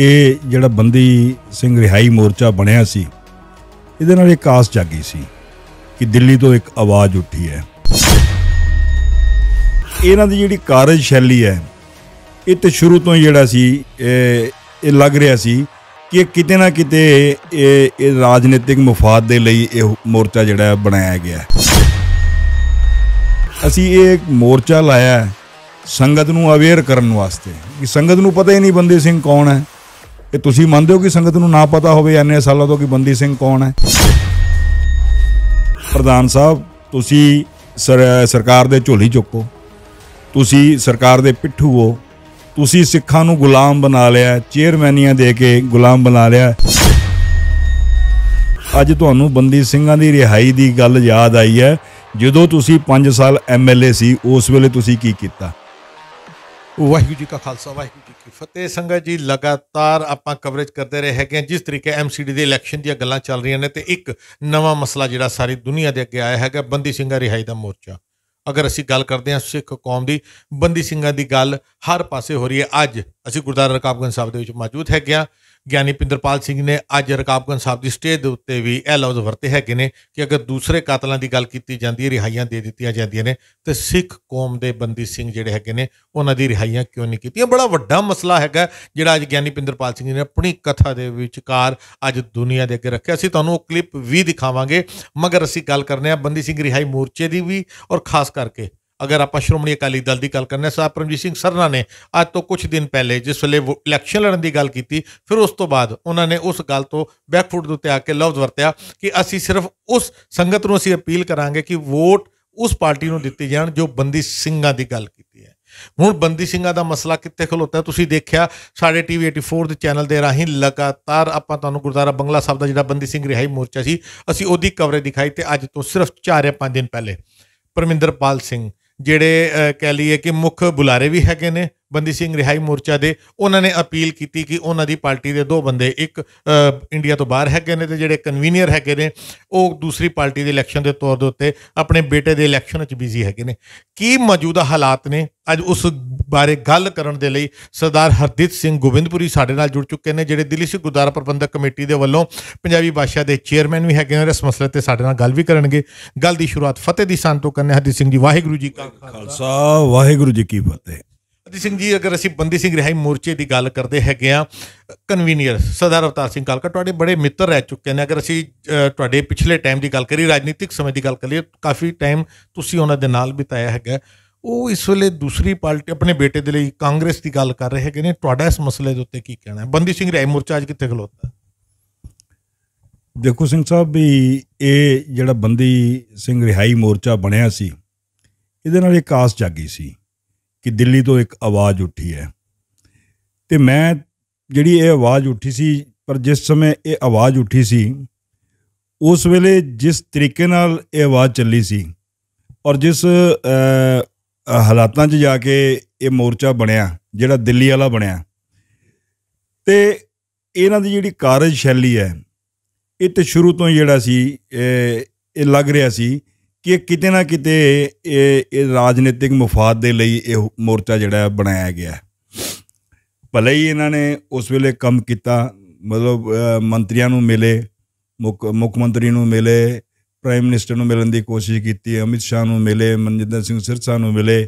ਇਹ ਜਿਹੜਾ ਬੰਦੀ ਸਿੰਘ ਰਿਹਾਈ ਮੋਰਚਾ ਬਣਿਆ ਸੀ ਇਹਦੇ ਨਾਲ ਇੱਕ ਆਸ ਜਾਗੀ ਸੀ ਕਿ ਦਿੱਲੀ ਤੋਂ ਇੱਕ ਆਵਾਜ਼ ਉੱਠੀ ਹੈ ਇਹਨਾਂ ਦੀ ਜਿਹੜੀ ਕਾਰਜ ਸ਼ੈਲੀ ਹੈ ਇਹ ਤੇ ਸ਼ੁਰੂ ਤੋਂ ਹੀ ਜਿਹੜਾ ਸੀ ਇਹ ਲੱਗ ਰਿਹਾ ਸੀ ਕਿ ਕਿਤੇ ਨਾ ਕਿਤੇ ਇਹ ਇਹ ਰਾਜਨੀਤਿਕ ਮਫਾਦ ਦੇ ਲਈ ਇਹ ਮੋਰਚਾ ਜਿਹੜਾ ਬਣਾਇਆ ਗਿਆ ਅਸੀਂ ਇਹ ਮੋਰਚਾ ਲਾਇਆ ਸੰਗਤ ਨੂੰ ਅਵੇਅਰ ਕਰਨ ਵਾਸਤੇ ਕਿ ਸੰਗਤ ਨੂੰ ਪਤਾ ਹੀ ਨਹੀਂ ਬੰਦੇ ਸਿੰਘ ਕੌਣ ਹੈ ਇਹ ਤੁਸੀਂ ਮੰਨਦੇ ਹੋ ਕਿ ਸੰਗਤ ਨੂੰ ਨਾ ਪਤਾ ਹੋਵੇ ਐਨੇ ਸਾਲਾਂ ਤੋਂ ਕਿ ਬੰਦੀ ਸਿੰਘ ਕੌਣ ਹੈ ਪ੍ਰਧਾਨ ਸਾਹਿਬ ਤੁਸੀਂ ਸਰਕਾਰ ਦੇ ਝੋਲੀ ਚੁੱਕੋ ਤੁਸੀਂ ਸਰਕਾਰ ਦੇ ਪਿੱਠੂ ਹੋ ਤੁਸੀਂ ਸਿੱਖਾਂ ਨੂੰ ਗੁਲਾਮ ਬਣਾ ਲਿਆ ਚੇਅਰਮੈਨੀਆਂ ਦੇ ਕੇ ਗੁਲਾਮ ਬਣਾ ਲਿਆ ਅੱਜ ਤੁਹਾਨੂੰ ਬੰਦੀ ਸਿੰਘਾਂ ਦੀ ਰਿਹਾਈ ਦੀ ਗੱਲ ਯਾਦ ਆਈ ਹੈ ਜਦੋਂ ਤੁਸੀਂ 5 ਸਾਲ ਐਮਐਲਏ ਸੀ ਉਸ ਵੇਲੇ ਤੁਸੀਂ ਕੀ ਕੀਤਾ ਵਾਹਿਗੁਰੂ ਜੀ ਕਾ ਖਾਲਸਾ ਵਾਹਿਗੁਰੂ ਫਤਿਹ ਸੰਗਤ ਜੀ ਲਗਾਤਾਰ ਆਪਾਂ ਕਵਰੇਜ ਕਰਦੇ ਰਹੇ ਹੈਗੇ ਜਿਸ ਤਰੀਕੇ ਐਮਸੀਡੀ ਦੇ ਇਲੈਕਸ਼ਨ ਦੀਆਂ ਗੱਲਾਂ ਚੱਲ ਰਹੀਆਂ ਨੇ ਤੇ ਇੱਕ ਨਵਾਂ ਮਸਲਾ ਜਿਹੜਾ ਸਾਰੀ ਦੁਨੀਆ ਦੇ ਅੱਗੇ ਆਇਆ ਹੈਗਾ ਬੰਦੀ ਸਿੰਘਾਂ ਰਿਹਾਈ ਦਾ ਮੋਰਚਾ ਅਗਰ ਅਸੀਂ ਗੱਲ ਕਰਦੇ ਹਾਂ ਸਿੱਖ ਕੌਮ ਦੀ ਬੰਦੀ ਸਿੰਘਾਂ ਦੀ ਗੱਲ ਹਰ ਪਾਸੇ ਹੋ ਰਹੀ ਹੈ ਅੱਜ ਅਸੀਂ ਗੁਰਦਾਰਾ ਰਕਾਬਗੰਜ ਸਾਹਿਬ ਦੇ ਵਿੱਚ ਮੌਜੂਦ ਹੈਗੇ ਆ ਗਿਆਨੀ ਪਿੰਦਰਪਾਲ ਸਿੰਘ ਨੇ ਅੱਜ ਰਕਾਬਗੰਜ ਸਾਹਿਬ ਦੀ ਸਟੇਜ ਦੇ ਉੱਤੇ ਵੀ ਇਹ ਲਫ਼ਜ਼ ਵਰਤੇ ਹੈਗੇ ਨੇ ਕਿ ਅਗਰ ਦੂਸਰੇ ਕਾਤਲਾਂ ਦੀ ਗੱਲ ਕੀਤੀ ਜਾਂਦੀ ਹੈ ਰਿਹਾਈਆਂ ਦੇ ਦਿੱਤੀਆਂ ਜਾਂਦੀਆਂ ਨੇ ਤੇ ਸਿੱਖ ਕੌਮ ਦੇ ਬੰਦੀ ਸਿੰਘ ਜਿਹੜੇ ਹੈਗੇ ਨੇ ਉਹਨਾਂ ਦੀ ਰਿਹਾਈਆਂ ਕਿਉਂ ਨਹੀਂ ਕੀਤੀਆਂ ਬੜਾ ਵੱਡਾ ਮਸਲਾ ਹੈਗਾ ਜਿਹੜਾ ਅੱਜ ਗਿਆਨੀ ਪਿੰਦਰਪਾਲ ਸਿੰਘ ਨੇ ਆਪਣੀ ਕਥਾ ਦੇ ਵਿਚਕਾਰ ਅੱਜ ਦੁਨੀਆ ਦੇ ਅੱਗੇ ਰੱਖਿਆ ਸੀ ਤੁਹਾਨੂੰ ਉਹ ਕਲਿੱਪ ਵੀ ਦਿਖਾਵਾਂਗੇ ਮਗਰ ਅਸੀਂ ਗੱਲ ਕਰਨੇ ਆ ਬੰਦੀ ਸਿੰਘ ਰਿਹਾਈ ਮੋਰਚੇ ਦੀ ਵੀ ਔਰ ਖਾਸ ਕਰਕੇ ਅਗਰ ਆਪਾਂ ਸ਼੍ਰੋਮਣੀ ਅਕਾਲੀ ਦਲ ਦੀ ਗੱਲ ਕਰਨੇ ਸਾਹਿਬ ਪਰਮਜੀਤ ਸਿੰਘ ਸਰਨਾ ਨੇ ਅੱਜ ਤੋਂ ਕੁਝ ਦਿਨ ਪਹਿਲੇ ਜਿਸ ਵੇਲੇ ਇਲੈਕਸ਼ਨ ਲੜਨ ਦੀ ਗੱਲ ਕੀਤੀ ਫਿਰ ਉਸ ਤੋਂ ਬਾਅਦ ਉਹਨਾਂ ਨੇ ਉਸ ਗੱਲ ਤੋਂ ਬੈਕਫੁੱਟ ਦੇ ਉੱਤੇ ਆ ਕੇ ਲਫ਼ਜ਼ ਵਰਤਿਆ ਕਿ ਅਸੀਂ ਸਿਰਫ ਉਸ ਸੰਗਤ ਨੂੰ ਅਸੀਂ ਅਪੀਲ ਕਰਾਂਗੇ ਕਿ ਵੋਟ ਉਸ ਪਾਰਟੀ ਨੂੰ ਦਿੱਤੀ ਜਾਣ ਜੋ ਬੰਦੀ ਸਿੰਘਾਂ ਦੀ ਗੱਲ ਕੀਤੀ ਹੈ ਹੁਣ ਬੰਦੀ ਸਿੰਘਾਂ ਦਾ ਮਸਲਾ ਕਿੱਥੇ ਖਲੋਤਾ ਤੁਸੀਂ ਦੇਖਿਆ ਸਾਡੇ ਟੀਵੀ 84 ਦੇ ਚੈਨਲ ਦੇ ਰਾਹੀਂ ਲਗਾਤਾਰ ਆਪਾਂ ਤੁਹਾਨੂੰ ਗੁਰਦਾਰਾ ਬੰਗਲਾ ਸਾਹਿਬ ਦਾ ਜਿਹੜਾ ਬੰਦੀ ਸਿੰਘ ਰਿਹਾਈ ਮੋਰਚਾ ਸੀ ਅਸੀਂ ਉਹਦੀ ਕਵਰੇਜ ਦਿਖਾਈ ਤੇ ਅੱਜ ਤੋਂ ਸਿਰਫ 4 5 ਦਿਨ ਪਹਿਲੇ ਪਰਮਿੰਦਰਪਾਲ ਸਿੰਘ ਜਿਹੜੇ ਕਹਿ ਲਈਏ ਕਿ ਮੁੱਖ ਬੁਲਾਰੇ ਵੀ ਹੈਗੇ ਨੇ ਬੰਦੀ ਸਿੰਘ ਰਿਹਾਈ ਮੋਰਚਾ ਦੇ ਉਹਨਾਂ ਨੇ ਅਪੀਲ ਕੀਤੀ ਕਿ ਉਹਨਾਂ ਦੀ ਪਾਰਟੀ ਦੇ ਦੋ ਬੰਦੇ ਇੱਕ ਇੰਡੀਆ ਤੋਂ ਬਾਹਰ ਹੈਗੇ ਨੇ ਤੇ ਜਿਹੜੇ ਕਨਵੀਨੀਅਰ ਹੈਗੇ ਨੇ ਉਹ ਦੂਸਰੀ ਪਾਰਟੀ ਦੇ ਇਲੈਕਸ਼ਨ ਦੇ ਤੌਰ ਦੇ ਉੱਤੇ ਆਪਣੇ ਬੇਟੇ ਦੇ ਇਲੈਕਸ਼ਨ ਵਿੱਚ ਬਿਜ਼ੀ ਹੈਗੇ ਨੇ ਕੀ ਮੌਜੂਦਾ ਹਾਲਾਤ ਨੇ ਅੱਜ ਉਸ ਬਾਰੇ ਗੱਲ ਕਰਨ ਦੇ ਲਈ ਸਰਦਾਰ ਹਰਦੀਪ ਸਿੰਘ ਗੋਬਿੰਦਪੁਰੀ ਸਾਡੇ ਨਾਲ ਜੁੜ ਚੁੱਕੇ ਨੇ ਜਿਹੜੇ ਦਿੱਲੀ ਸਿੱਖ ਗੁਰਦਾਰਾ ਪ੍ਰਬੰਧਕ ਕਮੇਟੀ ਦੇ ਵੱਲੋਂ ਪੰਜਾਬੀ ਬਾਦਸ਼ਾਹ ਦੇ ਚੇਅਰਮੈਨ ਵੀ ਹੈਗੇ ਨੇ ਇਸ ਮਸਲੇ ਤੇ ਸਾਡੇ ਨਾਲ ਗੱਲ ਵੀ ਕਰਨਗੇ ਗੱਲ ਦੀ ਸ਼ੁਰੂਆਤ ਫਤਿਹ ਦੀ ਸੰਤੋਂ ਕਰਨੇ ਹਰਦੀਪ ਸਿੰਘ ਜੀ ਵਾਹਿਗੁਰੂ ਜੀ ਕਾ ਖਾਲਸਾ ਵਾਹਿਗੁਰੂ ਜੀ ਕੀ ਫਤਿਹ ਅਜੀ ਸਿੰਘ ਜੀ ਅਗਰ ਅਸੀਂ ਬੰਦੀ ਸਿੰਘ ਰਿਹਾਈ ਮੋਰਚੇ ਦੀ ਗੱਲ ਕਰਦੇ ਹੈਗੇ ਆ ਕਨਵੀਨੀਅਰ ਸਰਦਾਰ ਅਵਤਾਰ ਸਿੰਘ ਕਾਲਕਾ ਤੁਹਾਡੇ ਬੜੇ ਮਿੱਤਰ ਰਹਿ ਚੁੱਕੇ ਨੇ ਅਗਰ ਅਸੀਂ ਤੁਹਾਡੇ ਪਿਛਲੇ ਟਾਈਮ ਦੀ ਗੱਲ ਕਰੀ ਰਾਜਨੀਤਿਕ ਸਮੇਂ ਦੀ ਗੱਲ ਕਰੀਏ ਕਾਫੀ ਟਾਈਮ ਤੁਸੀਂ ਉਹਨਾਂ ਦੇ ਨਾਲ ਬਿਤਾਇਆ ਹੈਗਾ ਉਹ ਇਸ ਵੇਲੇ ਦੂਸਰੀ ਪਾਰਟੀ ਆਪਣੇ ਬੇਟੇ ਦੇ ਲਈ ਕਾਂਗਰਸ ਦੀ ਗੱਲ ਕਰ ਰਹੇ ਹੈਗੇ ਨੇ ਤੁਹਾਡਾ ਇਸ ਮਸਲੇ ਦੇ ਉੱਤੇ ਕੀ ਕਹਿਣਾ ਹੈ ਬੰਦੀ ਸਿੰਘ ਰਿਹਾਈ ਮੋਰਚਾ ਅੱਜ ਕਿੱਥੇ ਖਲੋਤਾ ਦੇਖੋ ਸਿੰਘ ਸਾਹਿਬ ਵੀ ਇਹ ਜਿਹੜਾ ਬੰਦੀ ਸਿੰਘ ਰਿਹਾਈ ਮੋਰਚਾ ਬਣਿਆ ਸੀ ਇਹਦੇ ਨਾਲ ਇੱਕ ਆਸ ਜਾਗੀ ਸੀ ਕਿ ਦਿੱਲੀ ਤੋਂ ਇੱਕ ਆਵਾਜ਼ ਉੱਠੀ ਹੈ ਤੇ ਮੈਂ ਜਿਹੜੀ ਇਹ ਆਵਾਜ਼ ਉੱਠੀ ਸੀ ਪਰ ਜਿਸ ਸਮੇਂ ਇਹ ਆਵਾਜ਼ ਉੱਠੀ ਸੀ ਉਸ ਵੇਲੇ ਜਿਸ ਤਰੀਕੇ ਨਾਲ ਇਹ ਆਵਾਜ਼ ਚੱਲੀ ਸੀ ਔਰ ਜਿਸ ਹਾਲਾਤਾਂ 'ਚ ਜਾ ਕੇ ਇਹ ਮੋਰਚਾ ਬਣਿਆ ਜਿਹੜਾ ਦਿੱਲੀ ਵਾਲਾ ਬਣਿਆ ਤੇ ਇਹਨਾਂ ਦੀ ਜਿਹੜੀ ਕਾਰਜ ਸ਼ੈਲੀ ਹੈ ਇਹ ਤੇ ਸ਼ੁਰੂ ਤੋਂ ਜਿਹੜਾ ਸੀ ਇਹ ਲੱਗ ਰਿਹਾ ਸੀ ਕਿ ਕਿਤੇ ਨਾ ਕਿਤੇ ਇਹ ਇਹ ਰਾਜਨੀਤਿਕ ਮਫਾਦ ਦੇ ਲਈ ਇਹ ਮੋਰਚਾ ਜਿਹੜਾ ਬਣਾਇਆ ਗਿਆ ਭਲੇ ਹੀ ਇਹਨਾਂ ਨੇ ਉਸ ਵੇਲੇ ਕੰਮ ਕੀਤਾ ਮਤਲਬ ਮੰਤਰੀਆਂ ਨੂੰ ਮਿਲੇ ਮੁੱਖ ਮੰਤਰੀ ਨੂੰ ਮਿਲੇ ਪ੍ਰਾਈਮ ਮਿਨਿਸਟਰ ਨੂੰ ਮਿਲਣ ਦੀ ਕੋਸ਼ਿਸ਼ ਕੀਤੀ ਅਮਿਤ ਸ਼ਾਹ ਨੂੰ ਮਿਲੇ ਮਨਜਿੰਦਰ ਸਿੰਘ ਸਿਰਸਾ ਨੂੰ ਮਿਲੇ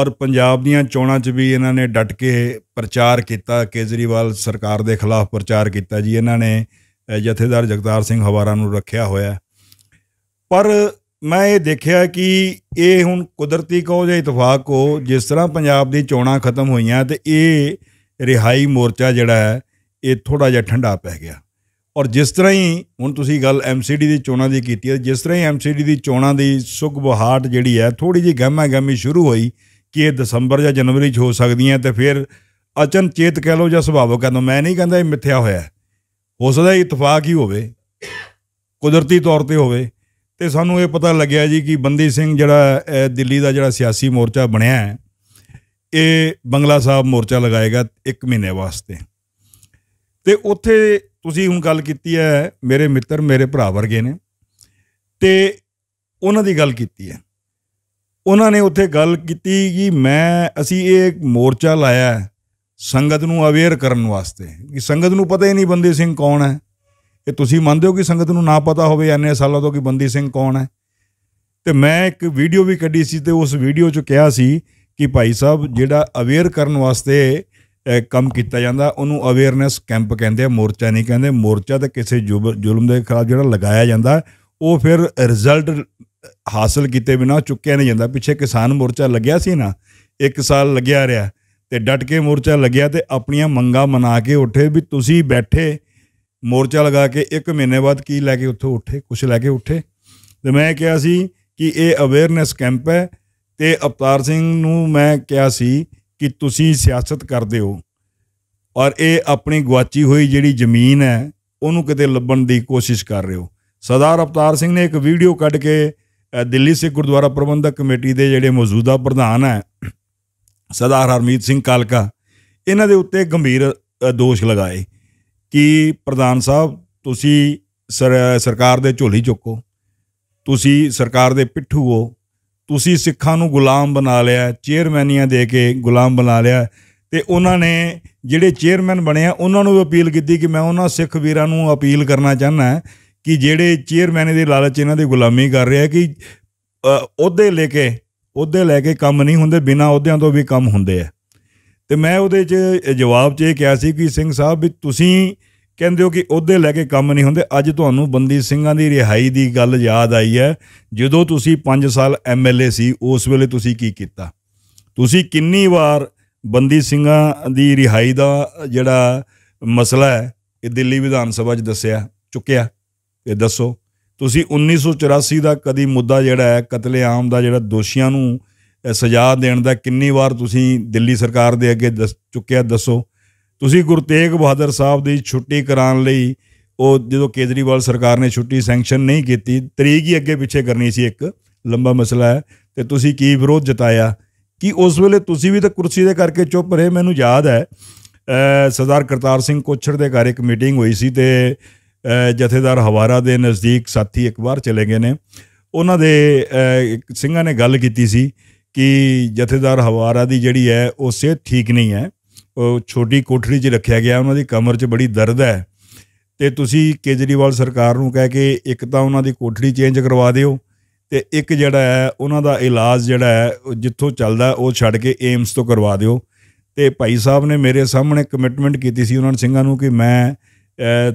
ਔਰ ਪੰਜਾਬ ਦੀਆਂ ਚੋਣਾਂ 'ਚ ਵੀ ਇਹਨਾਂ ਨੇ ਡਟ ਕੇ ਪ੍ਰਚਾਰ ਕੀਤਾ ਕੇਜਰੀਵਾਲ ਸਰਕਾਰ ਦੇ ਖਿਲਾਫ ਪ੍ਰਚਾਰ ਕੀਤਾ ਜੀ ਇਹਨਾਂ ਨੇ ਜਥੇਦਾਰ ਜਗਤਾਰ ਸਿੰਘ ਹਵਾਰਾ ਨੂੰ ਰੱਖਿਆ ਹੋਇਆ ਪਰ ਮੈਂ ਇਹ ਦੇਖਿਆ ਕਿ ਇਹ ਹੁਣ ਕੁਦਰਤੀ ਕਹੋ ਜਾਂ ਇਤਫਾਕ ਹੋ ਜਿਸ ਤਰ੍ਹਾਂ ਪੰਜਾਬ ਦੀ ਚੋਣਾਂ ਖਤਮ ਹੋਈਆਂ ਤੇ ਇਹ ਰਿਹਾਈ ਮੋਰਚਾ ਜਿਹੜਾ ਹੈ ਇਹ ਥੋੜਾ ਜਿਹਾ ਠੰਡਾ ਪੈ ਗਿਆ ਔਰ ਜਿਸ ਤਰ੍ਹਾਂ ਹੀ ਹੁਣ ਤੁਸੀਂ ਗੱਲ ਐਮਸੀਡੀ ਦੀ ਚੋਣਾਂ ਦੀ ਕੀਤੀ ਹੈ ਜਿਸ ਤਰ੍ਹਾਂ ਹੀ ਐਮਸੀਡੀ ਦੀ ਚੋਣਾਂ ਦੀ ਸੁਖ ਜਿਹੜੀ ਹੈ ਥੋੜੀ ਜਿਹੀ ਗਹਿਮਾ ਗਹਿਮੀ ਸ਼ੁਰੂ ਹੋਈ ਕਿ ਇਹ ਦਸੰਬਰ ਜਾਂ ਜਨਵਰੀ 'ਚ ਹੋ ਸਕਦੀਆਂ ਤੇ ਫਿਰ ਅਚਨ ਚੇਤ ਕਹਿ ਲਓ ਜਾਂ ਸੁਭਾਵਕ ਕਹਿ ਲਓ ਮੈਂ ਨਹੀਂ ਕਹਿੰਦਾ ਇਹ ਮਿੱਥਿਆ ਹੋਇਆ ਹੋ ਸਕਦਾ ਇਤਫਾਕ ਹੀ ਹੋਵੇ ਕੁਦਰਤੀ ਤੌਰ ਤੇ ਹੋਵੇ ਤੇ ਸਾਨੂੰ ਇਹ ਪਤਾ ਲੱਗਿਆ ਜੀ ਕਿ ਬੰਦੀ ਸਿੰਘ ਜਿਹੜਾ ਦਿੱਲੀ ਦਾ ਜਿਹੜਾ ਸਿਆਸੀ ਮੋਰਚਾ ਬਣਿਆ ਹੈ ਇਹ ਬੰਗਲਾ ਸਾਹਿਬ ਮੋਰਚਾ ਲਗਾਏਗਾ 1 ਮਹੀਨੇ ਵਾਸਤੇ ਤੇ ਉੱਥੇ ਤੁਸੀਂ ਹੁਣ ਗੱਲ ਕੀਤੀ ਹੈ ਮੇਰੇ ਮਿੱਤਰ ਮੇਰੇ ਭਰਾ ਵਰਗੇ ਨੇ ਤੇ ਉਹਨਾਂ ਦੀ ਗੱਲ ਕੀਤੀ ਹੈ ਉਹਨਾਂ ਨੇ ਉੱਥੇ ਗੱਲ ਕੀਤੀ ਕਿ ਮੈਂ ਅਸੀਂ ਇਹ ਮੋਰਚਾ ਲਾਇਆ ਸੰਗਤ ਨੂੰ ਅਵੇਅਰ ਕਰਨ ਵਾਸਤੇ ਕਿ ਸੰਗਤ ਨੂੰ ਪਤਾ ਹੀ ਨਹੀਂ ਬੰਦੀ ਸਿੰਘ ਕੌਣ ਹੈ ਇਹ ਤੁਸੀਂ ਮੰਨਦੇ ਹੋ ਕਿ ਸੰਗਤ ਨੂੰ ਨਾ ਪਤਾ ਹੋਵੇ ਐਨੇ ਸਾਲਾਂ ਤੋਂ ਕਿ ਬੰਦੀ ਸਿੰਘ ਕੌਣ ਹੈ ਤੇ ਮੈਂ ਇੱਕ ਵੀਡੀਓ ਵੀ ਕੱਢੀ ਸੀ ਤੇ ਉਸ ਵੀਡੀਓ 'ਚ ਕਿਹਾ ਸੀ ਕਿ ਭਾਈ ਸਾਹਿਬ ਜਿਹੜਾ ਅਵੇਅਰ ਕਰਨ ਵਾਸਤੇ ਕੰਮ ਕੀਤਾ ਜਾਂਦਾ ਉਹਨੂੰ ਅਵੇਅਰਨੈਸ ਕੈਂਪ ਕਹਿੰਦੇ ਆ ਮੋਰਚਾ ਨਹੀਂ ਕਹਿੰਦੇ ਮੋਰਚਾ ਤੇ ਕਿਸੇ ਜ਼ੁਲਮ ਦੇ ਖਿਲਾਫ ਜਿਹੜਾ ਲਗਾਇਆ ਜਾਂਦਾ ਉਹ ਫਿਰ ਰਿਜ਼ਲਟ ਹਾਸਲ ਕੀਤੇ ਬਿਨਾ ਚੁੱਕਿਆ ਨਹੀਂ ਜਾਂਦਾ ਪਿੱਛੇ ਕਿਸਾਨ ਮੋਰਚਾ ਲੱਗਿਆ ਸੀ ਨਾ ਇੱਕ ਸਾਲ ਲੱਗਿਆ ਰਿਹਾ ਤੇ ਡਟ ਕੇ ਮੋਰਚਾ ਲੱਗਿਆ ਤੇ ਆਪਣੀਆਂ ਮੰਗਾਂ ਮਨਾ ਕੇ ਉੱਠੇ ਵੀ ਤੁਸੀਂ ਬੈਠੇ ਮੋਰਚਾ ਲਗਾ ਕੇ 1 ਮਹੀਨੇ ਬਾਅਦ ਕੀ ਲੈ ਕੇ ਉੱਥੋਂ ਉੱਠੇ ਕੁਝ ਲੈ ਕੇ ਉੱਠੇ ਤੇ ਮੈਂ ਕਿਹਾ ਸੀ ਕਿ ਇਹ ਅਵੇਅਰਨੈਸ ਕੈਂਪ ਹੈ ਤੇ ਅਵਤਾਰ ਸਿੰਘ ਨੂੰ ਮੈਂ ਕਿਹਾ ਸੀ ਕਿ ਤੁਸੀਂ ਸਿਆਸਤ ਕਰਦੇ ਹੋ ਔਰ ਇਹ ਆਪਣੀ ਗਵਾਚੀ ਹੋਈ ਜਿਹੜੀ ਜ਼ਮੀਨ ਹੈ ਉਹਨੂੰ ਕਿਤੇ ਲੱਭਣ ਦੀ ਕੋਸ਼ਿਸ਼ ਕਰ ਰਹੇ ਹੋ ਸਰਦਾਰ ਅਵਤਾਰ ਸਿੰਘ ਨੇ ਇੱਕ ਵੀਡੀਓ ਕੱਢ ਕੇ ਦਿੱਲੀ ਸਿੱਖ ਗੁਰਦੁਆਰਾ ਪ੍ਰਬੰਧਕ ਕਮੇਟੀ ਦੇ ਜਿਹੜੇ ਮੌਜੂਦਾ ਪ੍ਰਧਾਨ ਹੈ ਸਰਦਾਰ ਹਰਮੀਤ ਸਿੰਘ ਕਾਲਕਾ ਇਹਨਾਂ ਦੇ ਉੱਤੇ ਗੰਭੀਰ ਦੋਸ਼ ਲਗਾਏ ਕਿ ਪ੍ਰਧਾਨ ਸਾਹਿਬ ਤੁਸੀਂ ਸਰਕਾਰ ਦੇ ਝੋਲੀ ਚੁੱਕੋ ਤੁਸੀਂ ਸਰਕਾਰ ਦੇ ਪਿੱਠੂ ਹੋ ਤੁਸੀਂ ਸਿੱਖਾਂ ਨੂੰ ਗੁਲਾਮ ਬਣਾ ਲਿਆ ਚੇਅਰਮੈਨੀਆਂ ਦੇ ਕੇ ਗੁਲਾਮ ਬਣਾ ਲਿਆ ਤੇ ਉਹਨਾਂ ਨੇ ਜਿਹੜੇ ਚੇਅਰਮੈਨ ਬਣੇ ਆ ਉਹਨਾਂ ਨੂੰ ਵੀ ਅਪੀਲ ਕੀਤੀ ਕਿ ਮੈਂ ਉਹਨਾਂ ਸਿੱਖ ਵੀਰਾਂ ਨੂੰ ਅਪੀਲ ਕਰਨਾ ਚਾਹਨਾ ਕਿ ਜਿਹੜੇ ਚੇਅਰਮੈਨ ਦੇ ਲਾਲਚ ਇਹਨਾਂ ਦੀ ਗੁਲਾਮੀ ਕਰ ਰਿਹਾ ਕਿ ਉਹਦੇ ਲੈ ਕੇ ਉਹਦੇ ਲੈ ਕੇ ਕੰਮ ਨਹੀਂ ਹੁੰਦੇ ਬਿਨਾ ਉਹਦਿਆਂ ਤੋਂ ਵੀ ਕੰਮ ਹੁੰਦੇ ਆ ਤੇ ਮੈਂ ਉਹਦੇ 'ਚ ਜਵਾਬ 'ਚ ਇਹ ਕਿਹਾ ਸੀ ਕਿ ਸਿੰਘ ਸਾਹਿਬ ਵੀ ਤੁਸੀਂ ਕਹਿੰਦੇ ਹੋ ਕਿ ਉਹਦੇ ਲੈ ਕੇ ਕੰਮ ਨਹੀਂ ਹੁੰਦੇ ਅੱਜ ਤੁਹਾਨੂੰ ਬੰਦੀ ਸਿੰਘਾਂ ਦੀ ਰਿਹਾਈ ਦੀ ਗੱਲ ਯਾਦ ਆਈ ਹੈ ਜਦੋਂ ਤੁਸੀਂ 5 ਸਾਲ ਐਮਐਲਏ ਸੀ ਉਸ ਵੇਲੇ ਤੁਸੀਂ ਕੀ ਕੀਤਾ ਤੁਸੀਂ ਕਿੰਨੀ ਵਾਰ ਬੰਦੀ ਸਿੰਘਾਂ ਦੀ ਰਿਹਾਈ ਦਾ ਜਿਹੜਾ ਮਸਲਾ ਹੈ ਇਹ ਦਿੱਲੀ ਵਿਧਾਨ ਸਭਾ 'ਚ ਦੱਸਿਆ ਚੁੱਕਿਆ ਇਹ ਦੱਸੋ ਤੁਸੀਂ 1984 ਦਾ ਕਦੀ ਮੁੱਦਾ ਜਿਹੜਾ ਹੈ ਕਤਲੇਆਮ ਦਾ ਜਿਹੜਾ ਦੋਸ਼ੀਆਂ ਨੂੰ ਸਜ਼ਾ ਦੇਣ ਦਾ ਕਿੰਨੀ ਵਾਰ ਤੁਸੀਂ ਦਿੱਲੀ ਸਰਕਾਰ ਦੇ ਅੱਗੇ ਦੱਸ ਚੁੱਕਿਆ ਦੱਸੋ ਤੁਸੀਂ ਗੁਰੂ ਤੇਗ ਬਹਾਦਰ ਸਾਹਿਬ ਦੀ ਛੁੱਟੀ ਕਰਾਉਣ ਲਈ ਉਹ ਜਦੋਂ ਕੇਜਰੀਵਾਲ ਸਰਕਾਰ ਨੇ ਛੁੱਟੀ ਸੈਂਕਸ਼ਨ ਨਹੀਂ ਕੀਤੀ ਤਰੀਕ ਹੀ ਅੱਗੇ ਪਿੱਛੇ ਕਰਨੀ ਸੀ ਇੱਕ ਲੰਬਾ ਮਸਲਾ ਹੈ ਤੇ ਤੁਸੀਂ ਕੀ ਵਿਰੋਧ ਜਤਾਇਆ ਕਿ ਉਸ ਵੇਲੇ ਤੁਸੀਂ ਵੀ ਤਾਂ ਕੁਰਸੀ ਦੇ ਕਰਕੇ ਚੁੱਪ ਰਹੇ ਮੈਨੂੰ ਯਾਦ ਹੈ ਸਰਦਾਰ ਕਰਤਾਰ ਸਿੰਘ ਕੋਛੜ ਦੇ ਘਰ ਇੱਕ ਮੀਟਿੰਗ ਹੋਈ ਸੀ ਤੇ ਜਥੇਦਾਰ ਹਵਾਰਾ ਦੇ ਨਜ਼ਦੀਕ ਸਾਥੀ ਇੱਕ ਵਾਰ ਚਲੇ ਗਏ ਨੇ ਉਹਨਾਂ ਦੇ ਸਿੰਘਾਂ ਨੇ ਗੱਲ ਕੀਤੀ ਸੀ ਕਿ ਜਥੇਦਾਰ ਹਵਾਰਾ ਦੀ ਜਿਹੜੀ ਹੈ ਉਹ ਸਿਹਤ ਠੀਕ ਨਹੀਂ ਹੈ ਉਹ ਛੋਟੀ ਕੋਠੜੀ 'ਚ ਰੱਖਿਆ ਗਿਆ ਉਹਨਾਂ ਦੀ ਕਮਰ 'ਚ ਬੜੀ ਦਰਦ ਹੈ ਤੇ ਤੁਸੀਂ ਕੇਜਰੀਵਾਲ ਸਰਕਾਰ ਨੂੰ ਕਹਿ ਕੇ ਇੱਕ ਤਾਂ ਉਹਨਾਂ ਦੀ ਕੋਠੜੀ ਚੇਂਜ ਕਰਵਾ ਦਿਓ ਤੇ ਇੱਕ ਜਿਹੜਾ ਹੈ ਉਹਨਾਂ ਦਾ ਇਲਾਜ ਜਿਹੜਾ ਹੈ ਜਿੱਥੋਂ ਚੱਲਦਾ ਉਹ ਛੱਡ ਕੇ ਏਮਸ ਤੋਂ ਕਰਵਾ ਦਿਓ ਤੇ ਭਾਈ ਸਾਹਿਬ ਨੇ ਮੇਰੇ ਸਾਹਮਣੇ ਕਮਿਟਮੈਂਟ ਕੀਤੀ ਸੀ ਉਹਨਾਂ ਸਿੰਘਾਂ ਨੂੰ ਕਿ ਮੈਂ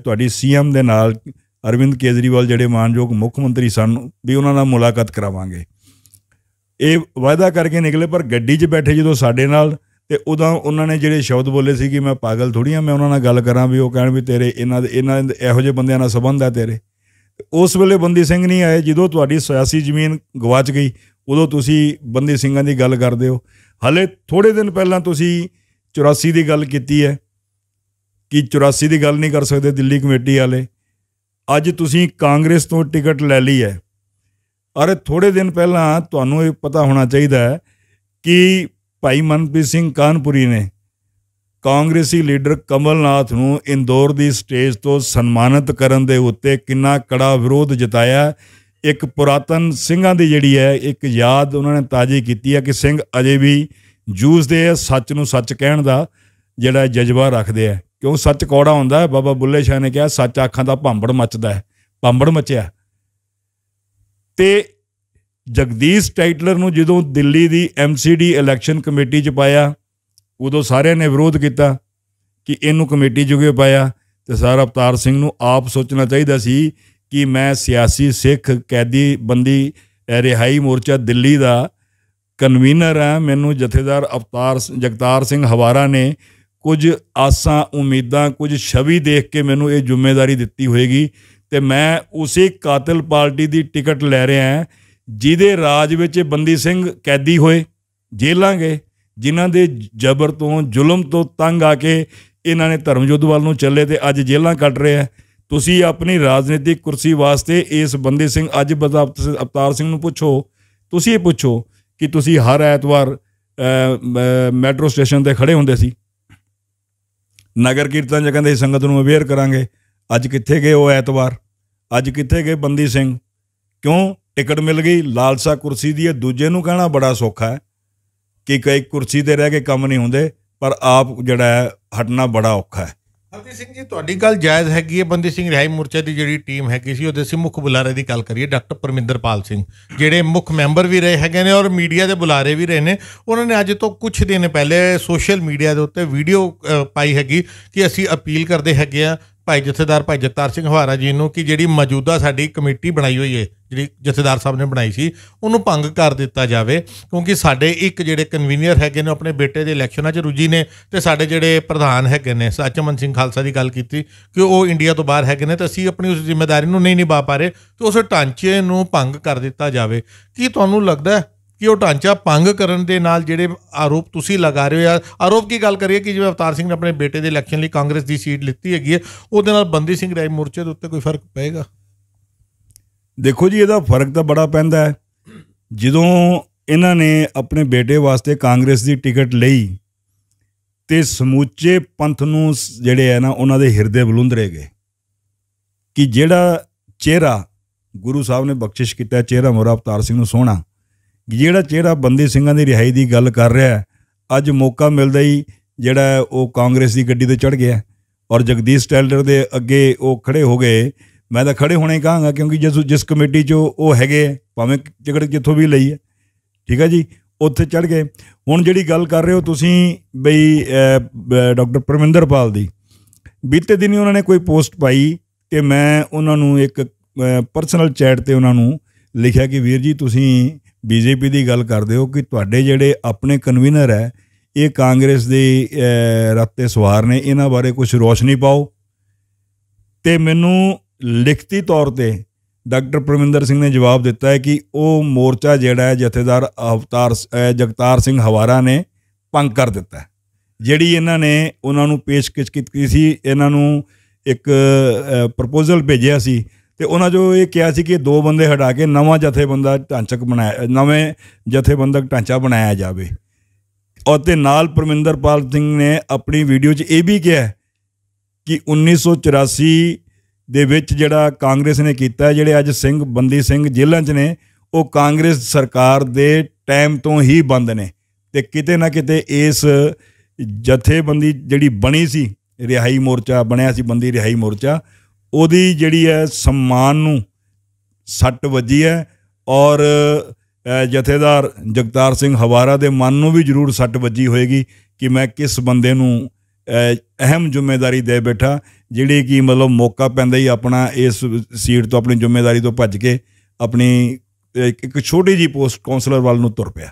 ਤੁਹਾਡੀ ਸੀਐਮ ਦੇ ਨਾਲ ਅਰਵਿੰਦ ਕੇਜਰੀਵਾਲ ਜਿਹੜੇ ਮਾਨਯੋਗ ਮੁੱਖ ਮੰਤਰੀ ਸਨ ਵੀ ਉਹਨਾਂ ਨਾਲ ਮੁਲਾਕਾਤ ਕਰਾਵਾਂਗੇ ਇਹ ਵਾਅਦਾ ਕਰਕੇ ਨਿਕਲੇ ਪਰ ਗੱਡੀ 'ਚ ਬੈਠੇ ਜਦੋਂ ਸਾਡੇ ਨਾਲ ਤੇ ਉਦੋਂ ਉਹਨਾਂ ਨੇ ਜਿਹੜੇ ਸ਼ਬਦ ਬੋਲੇ ਸੀ ਕਿ ਮੈਂ ਪਾਗਲ ਥੋੜੀ ਆ ਮੈਂ ਉਹਨਾਂ ਨਾਲ ਗੱਲ ਕਰਾਂ ਵੀ ਉਹ ਕਹਿਣ ਵੀ ਤੇਰੇ ਇਹਨਾਂ ਦੇ ਇਹਨਾਂ ਇਹੋ ਜਿਹੇ ਬੰਦਿਆਂ ਨਾਲ ਸਬੰਧ ਆ ਤੇਰੇ ਉਸ ਵੇਲੇ ਬੰਦੀ ਸਿੰਘ ਨਹੀਂ ਆਏ ਜਦੋਂ ਤੁਹਾਡੀ ਸਿਆਸੀ ਜ਼ਮੀਨ ਗਵਾਚ ਗਈ ਉਦੋਂ ਤੁਸੀਂ ਬੰਦੀ ਸਿੰਘਾਂ ਦੀ ਗੱਲ ਕਰਦੇ ਹੋ ਹਲੇ ਥੋੜੇ ਦਿਨ ਪਹਿਲਾਂ ਤੁਸੀਂ 84 ਦੀ ਗੱਲ ਕੀਤੀ ਹੈ ਕਿ 84 ਦੀ ਗੱਲ ਨਹੀਂ ਕਰ ਸਕਦੇ ਦਿੱਲੀ ਕਮੇਟੀ ਵਾਲੇ ਅੱਜ ਤੁਸੀਂ ਕਾਂਗਰਸ ਤੋਂ ਟਿਕਟ ਲੈ ਲਈ ਹੈ ਔਰ ਥੋੜੇ ਦਿਨ ਪਹਿਲਾਂ ਤੁਹਾਨੂੰ ਇਹ ਪਤਾ ਹੋਣਾ ਚਾਹੀਦਾ ਹੈ ਕਿ ਭਾਈ ਮਨਪ੍ਰੀਤ ਸਿੰਘ ਕਾਨਪੁਰੀ ਨੇ ਕਾਂਗਰਸੀ ਲੀਡਰ ਕਮਲਨਾਥ ਨੂੰ ਇੰਦੌਰ ਦੀ ਸਟੇਜ ਤੋਂ ਸਨਮਾਨਿਤ ਕਰਨ ਦੇ ਉੱਤੇ ਕਿੰਨਾ ਕੜਾ ਵਿਰੋਧ ਜਤਾਇਆ ਇੱਕ ਪੁਰਾਤਨ ਸਿੰਘਾਂ ਦੀ ਜਿਹੜੀ ਹੈ ਇੱਕ ਯਾਦ ਉਹਨਾਂ ਨੇ ਤਾਜ਼ੀ ਕੀਤੀ ਹੈ ਕਿ ਸਿੰਘ ਅਜੇ ਵੀ ਜੂਝਦੇ ਆ ਸੱਚ ਨੂੰ ਸੱਚ ਕਹਿਣ ਦਾ ਜਿਹੜਾ ਜਜ਼ਬਾ ਰੱਖਦੇ ਆ ਕਿਉਂ ਸੱਚ ਕੌੜਾ ਹੁੰਦਾ ਹੈ ਬਾਬਾ ਬੁੱਲੇ ਸ਼ਾਹ ਨੇ ਕਿਹਾ ਸੱਚ ਆਖਾਂ ਦਾ ਭਾਂਬੜ ਮੱਚਦਾ ਹੈ ਭਾਂਬੜ ਮੱਚਿਆ ਤੇ ਜਗਦੀਸ਼ ਟਾਈਟਲਰ ਨੂੰ ਜਦੋਂ ਦਿੱਲੀ ਦੀ ਐਮਸੀਡੀ ਇਲੈਕਸ਼ਨ ਕਮੇਟੀ 'ਚ ਪਾਇਆ ਉਦੋਂ ਸਾਰਿਆਂ ਨੇ ਵਿਰੋਧ ਕੀਤਾ ਕਿ ਇਹਨੂੰ ਕਮੇਟੀ ਜੁਗੇ ਪਾਇਆ ਤੇ ਸਰ ਅਵਤਾਰ ਸਿੰਘ ਨੂੰ ਆਪ ਸੋਚਣਾ ਚਾਹੀਦਾ ਸੀ ਕਿ ਮੈਂ ਸਿਆਸੀ ਸਿੱਖ ਕੈਦੀ ਬੰਦੀ ਰਿਹਾਈ ਮੋਰਚਾ ਦਿੱਲੀ ਦਾ ਕਨਵੀਨਰ ਆ ਮੈਨੂੰ ਜਥੇਦਾਰ ਅਵਤਾਰ ਜਗਤਾਰ ਸਿੰਘ ਹਵਾਰਾ ਨੇ ਕੁਝ ਆਸਾਂ ਉਮੀਦਾਂ ਕੁਝ ਛਵੀ ਦੇਖ ਕੇ ਮੈਨੂੰ ਇਹ ਜ਼ਿੰਮੇਵਾਰੀ ਦਿੱਤੀ ਹੋਏਗੀ ਤੇ ਮੈਂ ਉਸੇ ਕਾਤਲ ਪਾਰਟੀ ਦੀ ਟਿਕਟ ਲੈ ਰਿਹਾ ਜਿਹਦੇ ਰਾਜ ਵਿੱਚ ਬੰਦੀ ਸਿੰਘ ਕੈਦੀ ਹੋਏ ਜੇਲਾਂ ਗਏ ਜਿਨ੍ਹਾਂ ਦੇ ਜ਼ਬਰ ਤੋਂ ਜ਼ੁਲਮ ਤੋਂ ਤੰਗ ਆ ਕੇ ਇਹਨਾਂ ਨੇ ਧਰਮ ਯੁੱਧ ਵੱਲ ਨੂੰ ਚੱਲੇ ਤੇ ਅੱਜ ਜੇਲਾਂ ਕੱਟ ਰਿਹਾ ਤੁਸੀਂ ਆਪਣੀ ਰਾਜਨੀਤਿਕ ਕੁਰਸੀ ਵਾਸਤੇ ਇਸ ਬੰਦੀ ਸਿੰਘ ਅੱਜ ਅਵਤਾਰ ਸਿੰਘ ਨੂੰ ਪੁੱਛੋ ਤੁਸੀਂ ਇਹ ਪੁੱਛੋ ਕਿ ਤੁਸੀਂ ਹਰ ਐਤਵਾਰ ਮੈਟਰੋ ਸਟੇਸ਼ਨ ਤੇ ਖੜੇ ਹੁੰਦੇ ਸੀ ਨਗਰ ਕੀਰਤਨ ਜਗੰਦੇ ਸੰਗਤ ਨੂੰ ਅਵੇਅਰ ਕਰਾਂਗੇ ਅੱਜ ਕਿੱਥੇ ਗਏ ਉਹ ਐਤਵਾਰ ਅੱਜ ਕਿੱਥੇ ਗਏ ਬੰਦੀ ਸਿੰਘ ਕਿਉਂ ਟਿਕਟ ਮਿਲ ਗਈ ਲਾਲਸਾ ਕੁਰਸੀ ਦੀ ਹੈ ਦੂਜੇ ਨੂੰ ਕਹਿਣਾ ਬੜਾ ਸੌਖਾ ਹੈ ਕਿ ਕਈ ਕੁਰਸੀ ਤੇ ਰਹਿ ਕੇ ਕੰਮ ਨਹੀਂ ਹੁੰਦੇ ਪਰ ਆਪ ਜਿਹੜਾ ਹੈ ਹਟਣਾ ਬੜਾ ਔਖਾ ਹੈ ਹਰਦੀਪ ਸਿੰਘ ਜੀ ਤੁਹਾਡੀ ਗੱਲ ਜਾਇਜ਼ ਹੈਗੀ ਹੈ ਬੰਦੀ ਸਿੰਘ ਰਿਹਾਈ ਮੋਰਚੇ ਦੀ ਜਿਹੜੀ ਟੀਮ ਹੈਗੀ ਸੀ ਉਹਦੇ ਸੀ ਮੁੱਖ ਬੁਲਾਰੇ ਦੀ ਗੱਲ ਕਰੀਏ ਡਾਕਟਰ ਪਰਮਿੰਦਰਪਾਲ ਸਿੰਘ ਜਿਹੜੇ ਮੁੱਖ ਮੈਂਬਰ ਵੀ ਰਹੇ ਹੈਗੇ ਨੇ ਔਰ ਮੀਡੀਆ ਦੇ ਬੁਲਾਰੇ ਵੀ ਰਹੇ ਨੇ ਉਹਨਾਂ ਨੇ ਅੱਜ ਤੋਂ ਕੁਝ ਦਿਨ ਪਹਿਲੇ ਸੋਸ਼ਲ ਮੀਡੀਆ ਦੇ ਉੱਤੇ ਵੀਡੀਓ ਪਾਈ ਹੈਗੀ ਕਿ ਅਸੀਂ ਅਪੀਲ ਕਰਦੇ ਹੈਗੇ ਆ ਭਾਈ ਜਥੇਦਾਰ ਭਾਈ ਜਗਤਾਰ ਸਿੰਘ ਹਵਾਰਾ ਜੀ ਨੂੰ ਕਿ ਜਿਹੜੀ ਮੌਜੂਦਾ ਸਾਡੀ ਕਮੇਟੀ ਬਣਾਈ ਹੋਈ ਹੈ ਜਿਹੜੀ ਜਥੇਦਾਰ ਸਾਹਿਬ ਨੇ ਬਣਾਈ ਸੀ ਉਹਨੂੰ ਭੰਗ ਕਰ ਦਿੱਤਾ ਜਾਵੇ ਕਿਉਂਕਿ ਸਾਡੇ ਇੱਕ ਜਿਹੜੇ ਕਨਵੀਨੀਅਰ ਹੈਗੇ ਨੇ ਆਪਣੇ ਬੇਟੇ ਦੇ ਇਲੈਕਸ਼ਨਾਂ 'ਚ ਰੁਜੀ ਨੇ ਤੇ ਸਾਡੇ ਜਿਹੜੇ ਪ੍ਰਧਾਨ ਹੈਗੇ ਨੇ ਸੱਚਮਨ ਸਿੰਘ ਖਾਲਸਾ ਦੀ ਗੱਲ ਕੀਤੀ ਕਿ ਉਹ ਇੰਡੀਆ ਤੋਂ ਬਾਹਰ ਹੈਗੇ ਨੇ ਤੇ ਅਸੀਂ ਆਪਣੀ ਉਸ ਜ਼ਿੰਮੇਵਾਰੀ ਨੂੰ ਨਹੀਂ ਨਿਭਾ ਪਾ ਰਹੇ ਤੇ ਉਸ ਟਾਂਚੇ ਨੂੰ ਭੰਗ ਕਰ ਦਿੱਤਾ ਜਾਵੇ ਕੀ ਤੁਹਾਨੂੰ ਲੱਗਦਾ ਕਿ ਉਹ ਢਾਂਚਾ ਪੰਗ ਕਰਨ ਦੇ ਨਾਲ ਜਿਹੜੇ ਆਰੋਪ ਤੁਸੀਂ ਲਗਾ ਰਹੇ ਹੋ ਆ ਆਰੋਪ ਕੀ ਗੱਲ ਕਰੀਏ ਕਿ ਜਿਵੇਂ ਅਵਤਾਰ ਸਿੰਘ ਨੇ ਆਪਣੇ ਬੇਟੇ ਦੇ ਇਲੈਕਸ਼ਨ ਲਈ ਕਾਂਗਰਸ ਦੀ ਸੀਟ ਲਿੱਤੀ ਹੈਗੀ ਹੈ ਉਹਦੇ ਨਾਲ ਬੰਦੀ ਸਿੰਘ ਰਾਏ ਮੋਰਚੇ ਦੇ ਉੱਤੇ ਕੋਈ ਫਰਕ ਪਏਗਾ ਦੇਖੋ ਜੀ ਇਹਦਾ ਫਰਕ ਤਾਂ ਬੜਾ ਪੈਂਦਾ ਹੈ ਜਦੋਂ ਇਹਨਾਂ ਨੇ ਆਪਣੇ ਬੇਟੇ ਵਾਸਤੇ ਕਾਂਗਰਸ ਦੀ ਟਿਕਟ ਲਈ ਤੇ ਸਮੁੱਚੇ ਪੰਥ ਨੂੰ ਜਿਹੜੇ ਆ ਨਾ ਉਹਨਾਂ ਦੇ ਹਿਰਦੇ ਬਲੁੰਦਰੇ ਗਏ ਕਿ ਜਿਹੜਾ ਚਿਹਰਾ ਗੁਰੂ ਸਾਹਿਬ ਨੇ ਬਖਸ਼ਿਸ਼ ਕੀਤਾ ਚਿਹਰਾ ਮੋਰਾ ਅਵਤਾਰ ਸਿੰਘ ਨੂੰ ਸੋਹਣਾ ਜਿਹੜਾ ਚਿਹਰਾ ਬੰਦੀ ਸਿੰਘਾਂ ਦੀ ਰਿਹਾਈ ਦੀ ਗੱਲ ਕਰ ਰਿਹਾ ਅੱਜ ਮੌਕਾ ਮਿਲਦਾ ਹੀ ਜਿਹੜਾ ਉਹ ਕਾਂਗਰਸ ਦੀ ਗੱਡੀ ਤੇ ਚੜ ਗਿਆ ਔਰ ਜਗਦੀਸ਼ ਟੈਲਰ ਦੇ ਅੱਗੇ ਉਹ ਖੜੇ ਹੋ ਗਏ ਮੈਂ ਤਾਂ ਖੜੇ ਹੋਣੇ ਕਹਾਂਗਾ ਕਿਉਂਕਿ ਜਿਸ ਜਿਸ ਕਮੇਟੀ 'ਚ ਉਹ ਹੈਗੇ ਭਾਵੇਂ ਟਿਕਟ ਜਿੱਥੋਂ ਵੀ ਲਈ ਹੈ ਠੀਕ ਹੈ ਜੀ ਉੱਥੇ ਚੜ ਗਏ ਹੁਣ ਜਿਹੜੀ ਗੱਲ ਕਰ ਰਹੇ ਹੋ ਤੁਸੀਂ ਬਈ ਡਾਕਟਰ ਪਰਮਿੰਦਰਪਾਲ ਦੀ ਬੀਤੇ ਦਿਨੀ ਉਹਨਾਂ ਨੇ ਕੋਈ ਪੋਸਟ ਪਾਈ ਤੇ ਮੈਂ ਉਹਨਾਂ ਨੂੰ ਇੱਕ ਪਰਸਨਲ ਚੈਟ ਤੇ ਉਹਨਾਂ ਨੂੰ ਲਿਖਿਆ ਕਿ ਵੀਰ ਜੀ ਤੁਸੀਂ ਬੀਜੇਪੀ ਦੀ ਗੱਲ ਕਰਦੇ ਹੋ ਕਿ ਤੁਹਾਡੇ ਜਿਹੜੇ ਆਪਣੇ ਕਨਵੀਨਰ ਹੈ ਇਹ ਕਾਂਗਰਸ ਦੇ ਰੱਤੇ ਸਵਾਰ ਨੇ ਇਹਨਾਂ ਬਾਰੇ ਕੁਝ ਰੋਸ਼ਨੀ ਪਾਓ ਤੇ ਮੈਨੂੰ ਲਿਖਤੀ ਤੌਰ ਤੇ ਡਾਕਟਰ ਪ੍ਰਮਿੰਦਰ ਸਿੰਘ ਨੇ ਜਵਾਬ ਦਿੱਤਾ ਹੈ ਕਿ ਉਹ ਮੋਰਚਾ ਜਿਹੜਾ ਹੈ ਜਥੇਦਾਰ ਅਵਤਾਰ ਜਗਤਾਰ ਸਿੰਘ ਹਵਾਰਾ ਨੇ ਪੰਗ ਕਰ ਦਿੱਤਾ ਜਿਹੜੀ ਇਹਨਾਂ ਨੇ ਉਹਨਾਂ ਨੂੰ ਪੇਸ਼ਕਸ਼ ਕੀਤੀ ਸੀ ਇਹਨਾਂ ਨੂੰ ਇੱਕ ਪ੍ਰਪੋਜ਼ਲ ਭੇਜਿਆ ਸੀ ਤੇ ਉਹਨਾਂ ਜੋ ਇਹ ਕਿਹਾ ਸੀ ਕਿ ਦੋ ਬੰਦੇ ਹਟਾ ਕੇ ਨਵਾਂ ਜਥੇਬੰਦਾ ਢਾਂਚਕ ਬਣਾਇਆ ਨਵੇਂ ਜਥੇਬੰਦਕ ਢਾਂਚਾ ਬਣਾਇਆ ਜਾਵੇ ਔਰ ਤੇ ਨਾਲ ਪਰਮਿੰਦਰਪਾਲ ਸਿੰਘ ਨੇ ਆਪਣੀ ਵੀਡੀਓ 'ਚ ਇਹ ਵੀ ਕਿਹਾ ਕਿ 1984 ਦੇ ਵਿੱਚ ਜਿਹੜਾ ਕਾਂਗਰਸ ਨੇ ਕੀਤਾ ਜਿਹੜੇ ਅੱਜ ਸਿੰਘ ਬੰਦੀ ਸਿੰਘ ਜੇਲ੍ਹਾਂ 'ਚ ਨੇ ਉਹ ਕਾਂਗਰਸ ਸਰਕਾਰ ਦੇ ਟਾਈਮ ਤੋਂ ਹੀ ਬੰਦ ਨੇ ਤੇ ਕਿਤੇ ਨਾ ਕਿਤੇ ਇਸ ਜਥੇਬੰਦੀ ਜਿਹੜੀ ਬਣੀ ਸੀ ਰਿਹਾਈ ਮੋਰਚਾ ਬਣਿਆ ਸੀ ਬੰਦੀ ਰਿਹਾਈ ਮੋਰਚਾ ਉਹਦੀ ਜਿਹੜੀ ਹੈ ਸਨਮਾਨ ਨੂੰ ਸੱਟ ਵੱਜੀ ਹੈ ਔਰ ਜਥੇਦਾਰ ਜਗਤਾਰ ਸਿੰਘ ਹਵਾਰਾ ਦੇ ਮਨ ਨੂੰ ਵੀ ਜ਼ਰੂਰ ਸੱਟ ਵੱਜੀ ਹੋਏਗੀ ਕਿ ਮੈਂ ਕਿਸ ਬੰਦੇ ਨੂੰ ਅਹਿਮ ਜ਼ਿੰਮੇਵਾਰੀ ਦੇ ਬੈਠਾ ਜਿਹੜੀ ਕਿ ਮਤਲਬ ਮੌਕਾ ਪੈਂਦਾ ਹੀ ਆਪਣਾ ਇਸ ਸੀਟ ਤੋਂ ਆਪਣੀ ਜ਼ਿੰਮੇਵਾਰੀ ਤੋਂ ਭੱਜ ਕੇ ਆਪਣੀ ਇੱਕ ਛੋਟੀ ਜੀ ਪੋਸਟ ਕਾਉਂਸਲਰ ਵੱਲ ਨੂੰ ਤੁਰ ਪਿਆ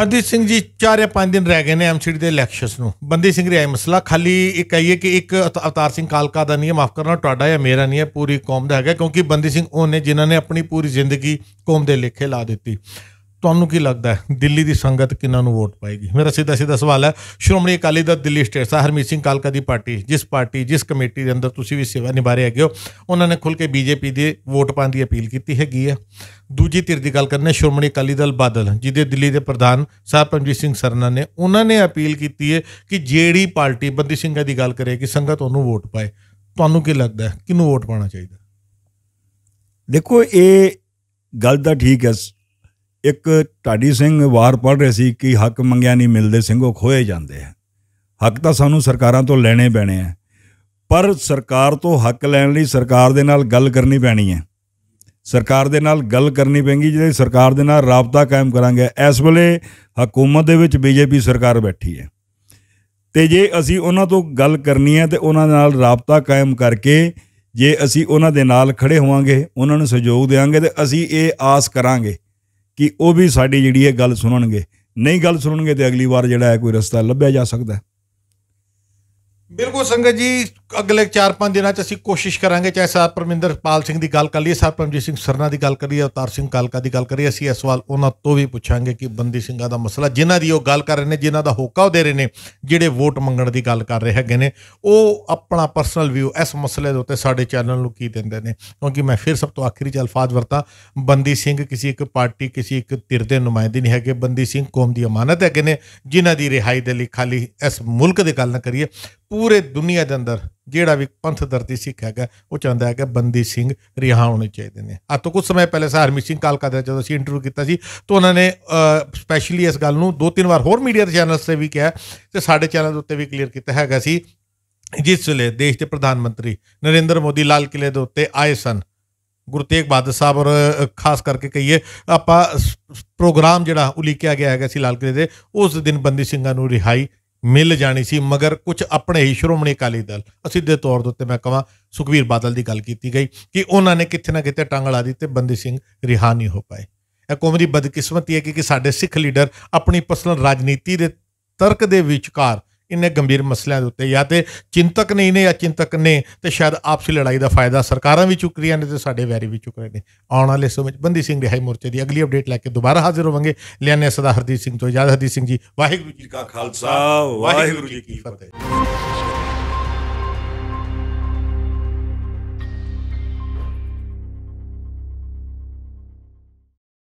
ਹਰਦੀਪ ਸਿੰਘ ਜੀ 4-5 ਦਿਨ ਰਹਿ ਗਏ ਨੇ ਐਮਸੀਡੀ ਦੇ ਇਲੈਕਸ਼ਨਸ ਨੂੰ ਬੰਦੀ ਸਿੰਘ ਰਿਹਾ ਮਸਲਾ ਖਾਲੀ ਇਹ ਕਹੀਏ ਕਿ ਇੱਕ ਅਵਤਾਰ ਸਿੰਘ ਕਾਲਕਾ ਦਾ ਨਹੀਂ ਹੈ ਮਾਫ ਕਰਨਾ ਤੁਹਾਡਾ ਜਾਂ ਮੇਰਾ ਨਹੀਂ ਹੈ ਪੂਰੀ ਕੌਮ ਦਾ ਹੈਗਾ ਕਿਉਂਕਿ ਬੰਦੀ ਸਿੰਘ ਉਹਨੇ ਜਿਨ੍ਹਾਂ ਨੇ ਆਪਣੀ ਪੂਰੀ ਜ਼ਿੰਦਗੀ ਕੌਮ ਦੇ ਲੇਖੇ ਲਾ ਦਿੱਤੀ ਤੁਹਾਨੂੰ ਕੀ ਲੱਗਦਾ ਹੈ ਦਿੱਲੀ ਦੀ ਸੰਗਤ ਕਿੰਨਾਂ ਨੂੰ ਵੋਟ ਪਾਏਗੀ ਮੇਰਾ ਸਿੱਧਾ ਸਿੱਧਾ ਸਵਾਲ ਹੈ ਸ਼੍ਰੋਮਣੀ ਅਕਾਲੀ ਦਲ ਦਿੱਲੀ ਸਟੇਟ ਸਾ ਹਰਮੀਤ ਸਿੰਘ ਕਾਲਕਾ ਦੀ ਪਾਰਟੀ ਜਿਸ ਪਾਰਟੀ ਜਿਸ ਕਮੇਟੀ ਦੇ ਅੰਦਰ ਤੁਸੀਂ ਵੀ ਸੇਵਾ ਨਿਭਾ ਰਹੇ ਹੈਗੇ ਹੋ ਉਹਨਾਂ ਨੇ ਖੁੱਲ ਕੇ ਬੀਜੇਪੀ ਦੇ ਵੋਟ ਪਾਣ ਦੀ ਅਪੀਲ ਕੀਤੀ ਹੈਗੀ ਹੈ ਦੂਜੀ ਧਿਰ ਦੀ ਗੱਲ ਕਰਨੇ ਸ਼੍ਰੋਮਣੀ ਅਕਾਲੀ ਦਲ ਬਾਦਲ ਜਿਹਦੇ ਦਿੱਲੀ ਦੇ ਪ੍ਰਧਾਨ ਸਾਹਿਬ ਪੰਜੀਤ ਸਿੰਘ ਸਰਨਾ ਨੇ ਉਹਨਾਂ ਨੇ ਅਪੀਲ ਕੀਤੀ ਹੈ ਕਿ ਜਿਹੜੀ ਪਾਰਟੀ ਬੰਦੀ ਸਿੰਘਾਂ ਦੀ ਗੱਲ ਕਰੇਗੀ ਸੰਗਤ ਉਹਨੂੰ ਵੋਟ ਪਾਏ ਤੁਹਾਨੂੰ ਕੀ ਲੱਗਦਾ ਹੈ ਕਿਨੂੰ ਵੋਟ ਪਾਣਾ ਚਾਹੀਦਾ ਦੇਖੋ ਇਹ ਗੱਲ ਤਾਂ ਠੀਕ ਹੈ ਇੱਕ ਢਾਡੀ ਸਿੰਘ ਵਾਰ ਪੜ ਰਹੇ ਸੀ ਕਿ ਹੱਕ ਮੰਗਿਆ ਨਹੀਂ ਮਿਲਦੇ ਸਿੰਘੋ ਖੋਏ ਜਾਂਦੇ ਆ ਹੱਕ ਤਾਂ ਸਾਨੂੰ ਸਰਕਾਰਾਂ ਤੋਂ ਲੈਣੇ ਪੈਣੇ ਆ ਪਰ ਸਰਕਾਰ ਤੋਂ ਹੱਕ ਲੈਣ ਲਈ ਸਰਕਾਰ ਦੇ ਨਾਲ ਗੱਲ ਕਰਨੀ ਪੈਣੀ ਹੈ ਸਰਕਾਰ ਦੇ ਨਾਲ ਗੱਲ ਕਰਨੀ ਪੈਂਗੀ ਜੇ ਸਰਕਾਰ ਦੇ ਨਾਲ ਰਾਬਤਾ ਕਾਇਮ ਕਰਾਂਗੇ ਇਸ ਵੇਲੇ ਹਕੂਮਤ ਦੇ ਵਿੱਚ ਬੀਜੇਪੀ ਸਰਕਾਰ ਬੈਠੀ ਹੈ ਤੇ ਜੇ ਅਸੀਂ ਉਹਨਾਂ ਤੋਂ ਗੱਲ ਕਰਨੀ ਹੈ ਤੇ ਉਹਨਾਂ ਨਾਲ ਰਾਬਤਾ ਕਾਇਮ ਕਰਕੇ ਜੇ ਅਸੀਂ ਉਹਨਾਂ ਦੇ ਨਾਲ ਖੜੇ ਹੋਵਾਂਗੇ ਉਹਨਾਂ ਨੂੰ ਸਹਿਯੋਗ ਦੇਵਾਂਗੇ ਤੇ ਅਸੀਂ ਇਹ ਆਸ ਕਰਾਂਗੇ ਕਿ ਉਹ ਵੀ ਸਾਡੀ ਜਿਹੜੀ ਇਹ ਗੱਲ ਸੁਣਨਗੇ ਨਹੀਂ ਗੱਲ ਸੁਣਨਗੇ ਤੇ ਅਗਲੀ ਵਾਰ ਜਿਹੜਾ ਹੈ ਕੋਈ ਰਸਤਾ ਲੱਭਿਆ ਜਾ ਸਕਦਾ ਬਿਲਕੁਲ ਸੰਗਤ ਜੀ ਅਗਲੇ 4-5 ਦਿਨਾਂ 'ਚ ਅਸੀਂ ਕੋਸ਼ਿਸ਼ ਕਰਾਂਗੇ ਚਾਹੇ ਸਰ ਪਰਮਿੰਦਰ ਪਾਲ ਸਿੰਘ ਦੀ ਗੱਲ ਕਰ ਲਈਏ ਸਰ ਪਰਮਜੀਤ ਸਿੰਘ ਸਰਨਾ ਦੀ ਗੱਲ ਕਰੀਏ ਅਵਤਾਰ ਸਿੰਘ ਕਾਲਕਾ ਦੀ ਗੱਲ ਕਰੀਏ ਅਸੀਂ ਇਹ ਸਵਾਲ ਉਹਨਾਂ ਤੋਂ ਵੀ ਪੁੱਛਾਂਗੇ ਕਿ ਬੰਦੀ ਸਿੰਘਾਂ ਦਾ ਮਸਲਾ ਜਿਨ੍ਹਾਂ ਦੀ ਉਹ ਗੱਲ ਕਰ ਰਹੇ ਨੇ ਜਿਨ੍ਹਾਂ ਦਾ ਹੋਕਾ ਉਹ ਦੇ ਰਹੇ ਨੇ ਜਿਹੜੇ ਵੋਟ ਮੰਗਣ ਦੀ ਗੱਲ ਕਰ ਰਹੇ ਹੈਗੇ ਨੇ ਉਹ ਆਪਣਾ ਪਰਸਨਲ ਵਿਊ ਇਸ ਮਸਲੇ ਦੇ ਉੱਤੇ ਸਾਡੇ ਚੈਨਲ ਨੂੰ ਕੀ ਦਿੰਦੇ ਨੇ ਕਿਉਂਕਿ ਮੈਂ ਫਿਰ ਸਭ ਤੋਂ ਆਖਰੀ ਚ ਅਲਫਾਜ਼ ਵਰਤਾ ਬੰਦੀ ਸਿੰਘ ਕਿਸੇ ਇੱਕ ਪਾਰਟੀ ਕਿਸੇ ਇੱਕ ਧਿਰ ਦੇ ਨੁਮਾਇੰਦੇ ਨਹੀਂ ਹੈਗੇ ਬੰਦੀ ਸਿੰਘ ਕੌਮ ਦੀ ਅਮਾਨਤ ਹੈਗੇ ਨੇ ਜਿਨ੍ਹਾਂ ਦੀ ਰਿਹਾਈ ਦੇ ਲਈ ਖਾਲੀ ਇਸ ਮੁਲਕ ਦੇ ਗੱਲ ਨਾ ਕਰੀਏ ਪੂਰੇ ਦੁਨੀਆ ਦੇ ਅੰਦਰ ਜਿਹੜਾ ਵੀ ਪੰਥ ਦਰਦੀ ਸਿੱਖ ਹੈਗਾ ਉਹ ਚਾਹੁੰਦਾ ਹੈਗਾ ਬੰਦੀ ਸਿੰਘ ਰਿਹਾ ਹੋਣੇ ਚਾਹੀਦੇ ਨੇ ਆ ਤੋਂ ਕੁਝ ਸਮੇਂ ਪਹਿਲੇ ਸਹਾਰਮੀ ਸਿੰਘ ਕਾਲਕਾ ਦੇ ਜਦੋਂ ਅਸੀਂ ਇੰਟਰਵਿਊ ਕੀਤਾ ਸੀ ਤਾਂ ਉਹਨਾਂ ਨੇ ਸਪੈਸ਼ਲੀ ਇਸ ਗੱਲ ਨੂੰ ਦੋ ਤਿੰਨ ਵਾਰ ਹੋਰ ਮੀਡੀਆ ਦੇ ਚੈਨਲਸ ਤੇ ਵੀ ਕਿਹਾ ਤੇ ਸਾਡੇ ਚੈਨਲ ਦੇ ਉੱਤੇ ਵੀ ਕਲੀਅਰ ਕੀਤਾ ਹੈਗਾ ਸੀ ਜਿਸ ਵੇਲੇ ਦੇਸ਼ ਦੇ ਪ੍ਰਧਾਨ ਮੰਤਰੀ ਨਰਿੰਦਰ ਮੋਦੀ ਲਾਲ ਕਿਲੇ ਦੇ ਉੱਤੇ ਆਏ ਸਨ ਗੁਰੂ ਤੇਗ ਬਹਾਦਰ ਸਾਹਿਬ ਔਰ ਖਾਸ ਕਰਕੇ ਕਹੀਏ ਆਪਾਂ ਪ੍ਰੋਗਰਾਮ ਜਿਹੜਾ ਉਲੀਕਿਆ ਗਿਆ ਹੈਗਾ ਸੀ ਲਾਲ ਕਿਲੇ ਦੇ ਉਸ ਦਿਨ ਬੰਦੀ ਸਿੰਘਾਂ ਨੂੰ ਰਿਹਾਈ ਮਿਲ ਜਾਣੀ ਸੀ ਮਗਰ ਕੁਝ ਆਪਣੇ ਹੀ ਸ਼੍ਰੋਮਣੀ ਅਕਾਲੀ ਦਲ ਅਸਿੱਧੇ ਤੌਰ ਦੇ ਉੱਤੇ ਮੈਂ ਕਹਾਂ ਸੁਖਵੀਰ ਬਾਦਲ ਦੀ ਗੱਲ ਕੀਤੀ ਗਈ ਕਿ ਉਹਨਾਂ ਨੇ ਕਿੱਥੇ ਨਾ ਕਿਤੇ ਟੰਗ ਲਾ ਦਿੱਤੇ ਬੰਦੀ ਸਿੰਘ ਰਿਹਾ ਨਹੀਂ ਹੋ ਪਾਏ ਇਹ ਕੌਮ ਦੀ ਬਦਕਿਸਮਤੀ ਹੈ ਕਿ ਸਾਡੇ ਸਿੱਖ ਲੀਡਰ ਆਪਣੀ ਪਰਸਨਲ ਰਾਜਨੀਤੀ ਦੇ ਤਰਕ ਦੇ ਵਿਚਕਾਰ ਇੰਨੇ ਗੰਭੀਰ ਮਸਲਿਆਂ ਦੇ ਉੱਤੇ ਜਾਂ ਤੇ ਚਿੰਤਕ ਨਹੀਂ ਨੇ ਜਾਂ ਚਿੰਤਕ ਨੇ ਤੇ ਸ਼ਾਇਦ ਆਪਸੀ ਲੜਾਈ ਦਾ ਫਾਇਦਾ ਸਰਕਾਰਾਂ ਵੀ ਚੁੱਕ ਰਹੀਆਂ ਨੇ ਤੇ ਸਾਡੇ ਵੈਰੀ ਵੀ ਚੁੱਕ ਰਹੇ ਨੇ ਆਉਣ ਵਾਲੇ ਸਮੇਂ ਵਿੱਚ ਬੰਦੀ ਸਿੰਘ ਰਿਹਾਈ ਮੋਰਚੇ ਦੀ ਅਗਲੀ ਅਪਡੇਟ ਲੈ ਕੇ ਦੁਬਾਰਾ ਹਾਜ਼ਰ ਹੋਵਾਂਗੇ ਲਿਆਨੇ ਸਦਾ ਹਰਦੀਪ ਸਿੰਘ ਤੋਂ ਇਜਾਜ਼ਤ ਹਰਦੀਪ ਸਿੰਘ ਜੀ ਵਾਹਿਗੁਰੂ ਜੀ ਕਾ ਖਾਲਸਾ ਵਾਹਿਗੁਰੂ ਜੀ ਕੀ ਫਤਿਹ